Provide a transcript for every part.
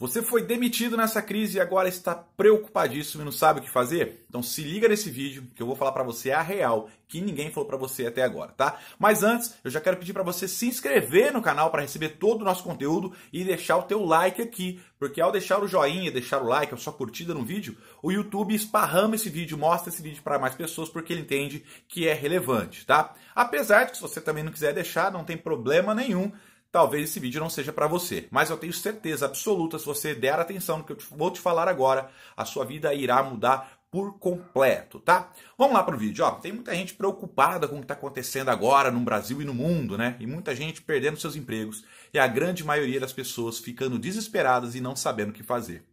Você foi demitido nessa crise e agora está preocupadíssimo e não sabe o que fazer? Então se liga nesse vídeo que eu vou falar para você a real que ninguém falou para você até agora, tá? Mas antes, eu já quero pedir para você se inscrever no canal para receber todo o nosso conteúdo e deixar o teu like aqui, porque ao deixar o joinha, deixar o like, a sua curtida no vídeo, o YouTube esparrama esse vídeo, mostra esse vídeo para mais pessoas porque ele entende que é relevante, tá? Apesar de que se você também não quiser deixar, não tem problema nenhum talvez esse vídeo não seja para você. Mas eu tenho certeza absoluta, se você der atenção no que eu vou te falar agora, a sua vida irá mudar por completo, tá? Vamos lá para o vídeo. Ó, tem muita gente preocupada com o que está acontecendo agora no Brasil e no mundo, né? E muita gente perdendo seus empregos e a grande maioria das pessoas ficando desesperadas e não sabendo o que fazer.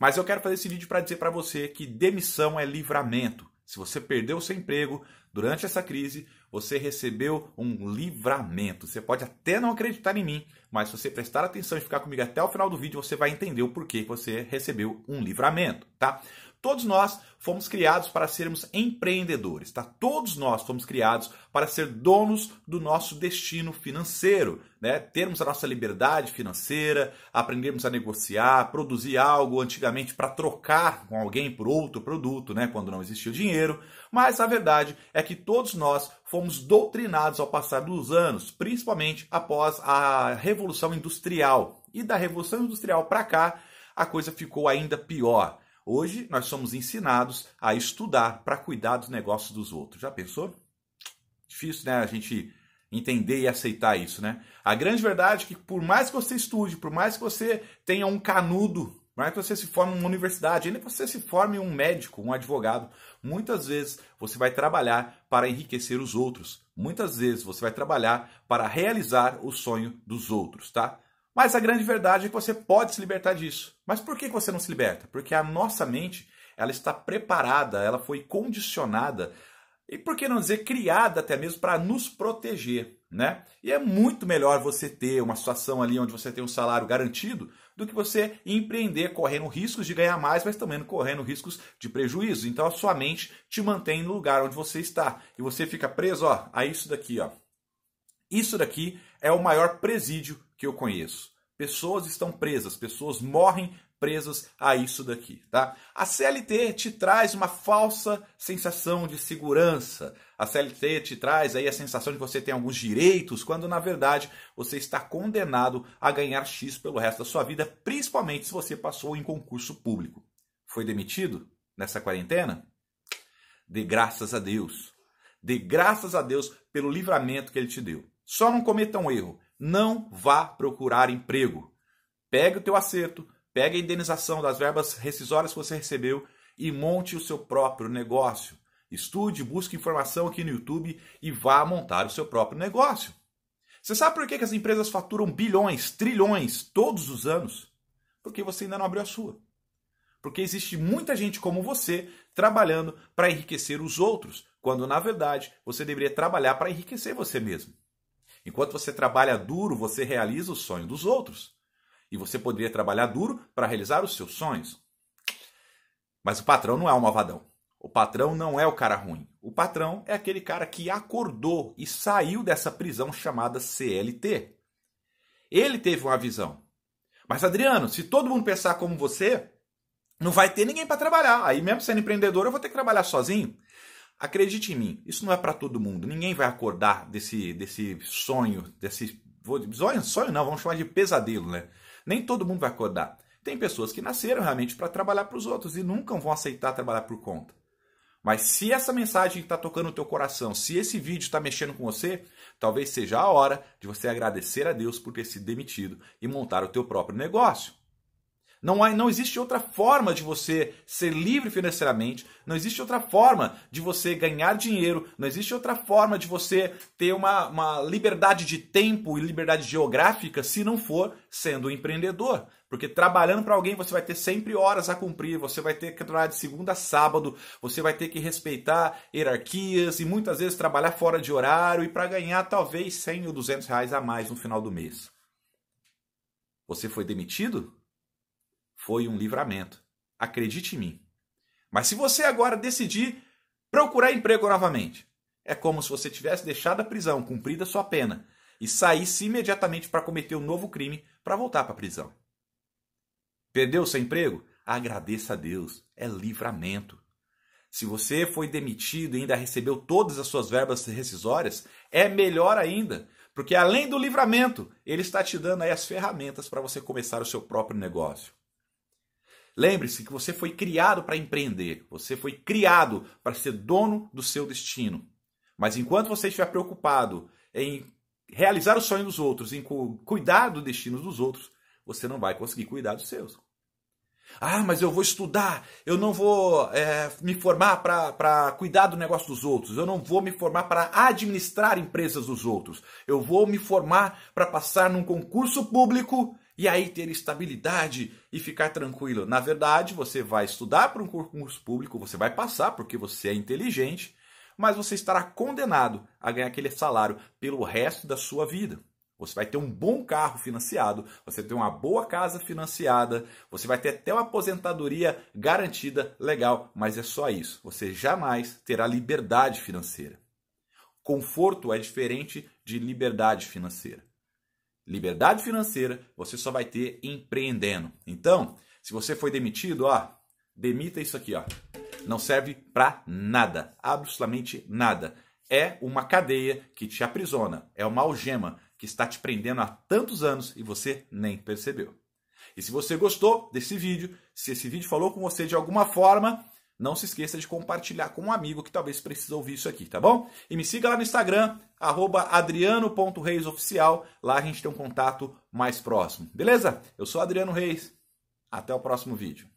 Mas eu quero fazer esse vídeo para dizer para você que demissão é livramento. Se você perdeu o seu emprego durante essa crise, você recebeu um livramento. Você pode até não acreditar em mim, mas se você prestar atenção e ficar comigo até o final do vídeo, você vai entender o porquê que você recebeu um livramento, tá? Todos nós fomos criados para sermos empreendedores, tá? Todos nós fomos criados para ser donos do nosso destino financeiro, né? Termos a nossa liberdade financeira, aprendermos a negociar, produzir algo antigamente para trocar com alguém por outro produto, né? Quando não existia dinheiro. Mas a verdade é que todos nós fomos doutrinados ao passar dos anos, principalmente após a Revolução Industrial. E da Revolução Industrial para cá, a coisa ficou ainda pior. Hoje nós somos ensinados a estudar para cuidar dos negócios dos outros. Já pensou? Difícil, né? A gente entender e aceitar isso, né? A grande verdade é que por mais que você estude, por mais que você tenha um canudo, por mais que você se forme em uma universidade, ainda que você se forme um médico, um advogado, muitas vezes você vai trabalhar para enriquecer os outros. Muitas vezes você vai trabalhar para realizar o sonho dos outros, tá? Mas a grande verdade é que você pode se libertar disso. Mas por que você não se liberta? Porque a nossa mente ela está preparada, ela foi condicionada e por que não dizer criada até mesmo para nos proteger, né? E é muito melhor você ter uma situação ali onde você tem um salário garantido do que você empreender correndo riscos de ganhar mais, mas também correndo riscos de prejuízo. Então a sua mente te mantém no lugar onde você está e você fica preso ó, a isso daqui, ó. Isso daqui é o maior presídio que eu conheço. Pessoas estão presas, pessoas morrem presas a isso daqui, tá? A CLT te traz uma falsa sensação de segurança. A CLT te traz aí a sensação de você ter alguns direitos, quando na verdade você está condenado a ganhar X pelo resto da sua vida, principalmente se você passou em concurso público. Foi demitido nessa quarentena? De graças a Deus. De graças a Deus pelo livramento que ele te deu. Só não cometa um erro. Não vá procurar emprego. Pegue o teu acerto, pegue a indenização das verbas rescisórias que você recebeu e monte o seu próprio negócio. Estude, busque informação aqui no YouTube e vá montar o seu próprio negócio. Você sabe por que as empresas faturam bilhões, trilhões todos os anos? Porque você ainda não abriu a sua. Porque existe muita gente como você trabalhando para enriquecer os outros, quando na verdade você deveria trabalhar para enriquecer você mesmo. Enquanto você trabalha duro, você realiza o sonho dos outros. E você poderia trabalhar duro para realizar os seus sonhos. Mas o patrão não é o um malvadão. O patrão não é o cara ruim. O patrão é aquele cara que acordou e saiu dessa prisão chamada CLT. Ele teve uma visão. Mas, Adriano, se todo mundo pensar como você, não vai ter ninguém para trabalhar. Aí, mesmo sendo empreendedor, eu vou ter que trabalhar sozinho. Acredite em mim, isso não é para todo mundo. Ninguém vai acordar desse, desse sonho, desse. Sonho, sonho não, vamos chamar de pesadelo, né? Nem todo mundo vai acordar. Tem pessoas que nasceram realmente para trabalhar para os outros e nunca vão aceitar trabalhar por conta. Mas se essa mensagem está tocando o teu coração, se esse vídeo está mexendo com você, talvez seja a hora de você agradecer a Deus por ter sido demitido e montar o teu próprio negócio. Não, há, não existe outra forma de você ser livre financeiramente, não existe outra forma de você ganhar dinheiro, não existe outra forma de você ter uma, uma liberdade de tempo e liberdade geográfica se não for sendo um empreendedor. Porque trabalhando para alguém você vai ter sempre horas a cumprir, você vai ter que trabalhar de segunda a sábado, você vai ter que respeitar hierarquias e muitas vezes trabalhar fora de horário e para ganhar talvez 100 ou 200 reais a mais no final do mês. Você foi demitido? foi um livramento. Acredite em mim. Mas se você agora decidir procurar emprego novamente, é como se você tivesse deixado a prisão, cumprida a sua pena, e saísse imediatamente para cometer um novo crime para voltar para a prisão. Perdeu seu emprego? Agradeça a Deus. É livramento. Se você foi demitido e ainda recebeu todas as suas verbas rescisórias, é melhor ainda, porque além do livramento, ele está te dando aí as ferramentas para você começar o seu próprio negócio. Lembre-se que você foi criado para empreender, você foi criado para ser dono do seu destino. Mas enquanto você estiver preocupado em realizar os sonhos dos outros, em cuidar do destino dos outros, você não vai conseguir cuidar dos seus. Ah, mas eu vou estudar, eu não vou é, me formar para cuidar do negócio dos outros, eu não vou me formar para administrar empresas dos outros, eu vou me formar para passar num concurso público e aí ter estabilidade e ficar tranquilo. Na verdade, você vai estudar para um concurso público, você vai passar porque você é inteligente, mas você estará condenado a ganhar aquele salário pelo resto da sua vida. Você vai ter um bom carro financiado, você tem uma boa casa financiada, você vai ter até uma aposentadoria garantida, legal, mas é só isso. Você jamais terá liberdade financeira. Conforto é diferente de liberdade financeira. Liberdade financeira você só vai ter empreendendo. Então, se você foi demitido, ó, demita isso aqui, ó. Não serve para nada, absolutamente nada. É uma cadeia que te aprisiona, é uma algema que está te prendendo há tantos anos e você nem percebeu. E se você gostou desse vídeo, se esse vídeo falou com você de alguma forma, não se esqueça de compartilhar com um amigo que talvez precise ouvir isso aqui, tá bom? E me siga lá no Instagram, adriano.reisoficial. Lá a gente tem um contato mais próximo, beleza? Eu sou Adriano Reis. Até o próximo vídeo.